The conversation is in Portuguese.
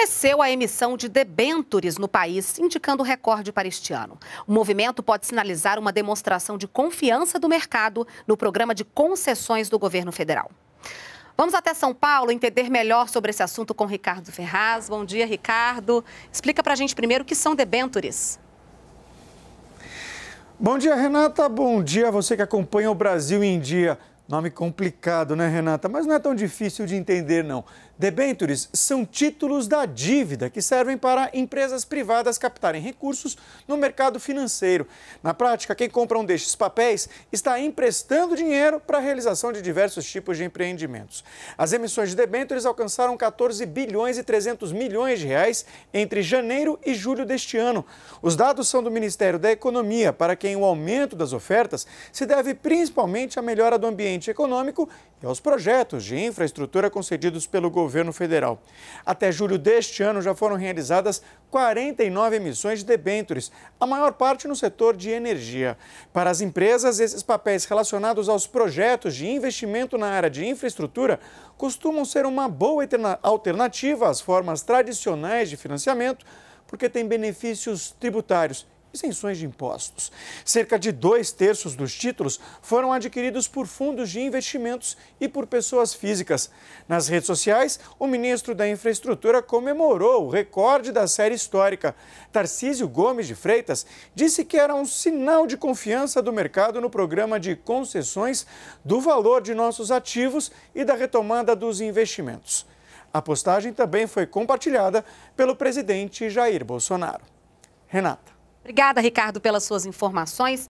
Cresceu a emissão de debentures no país, indicando recorde para este ano. O movimento pode sinalizar uma demonstração de confiança do mercado no programa de concessões do governo federal. Vamos até São Paulo entender melhor sobre esse assunto com Ricardo Ferraz. Bom dia, Ricardo. Explica para a gente primeiro o que são debentures. Bom dia, Renata. Bom dia a você que acompanha o Brasil em Dia. Nome complicado, né, Renata? Mas não é tão difícil de entender, não. Debentures são títulos da dívida que servem para empresas privadas captarem recursos no mercado financeiro. Na prática, quem compra um destes papéis está emprestando dinheiro para a realização de diversos tipos de empreendimentos. As emissões de debentures alcançaram 14 bilhões e 300 milhões de reais entre janeiro e julho deste ano. Os dados são do Ministério da Economia, para quem o aumento das ofertas se deve principalmente à melhora do ambiente ambiente econômico e aos projetos de infraestrutura concedidos pelo governo federal. Até julho deste ano já foram realizadas 49 emissões de debêntures, a maior parte no setor de energia. Para as empresas, esses papéis relacionados aos projetos de investimento na área de infraestrutura costumam ser uma boa alternativa às formas tradicionais de financiamento, porque têm benefícios tributários isenções de impostos. Cerca de dois terços dos títulos foram adquiridos por fundos de investimentos e por pessoas físicas. Nas redes sociais, o ministro da Infraestrutura comemorou o recorde da série histórica. Tarcísio Gomes de Freitas disse que era um sinal de confiança do mercado no programa de concessões do valor de nossos ativos e da retomada dos investimentos. A postagem também foi compartilhada pelo presidente Jair Bolsonaro. Renata. Obrigada, Ricardo, pelas suas informações.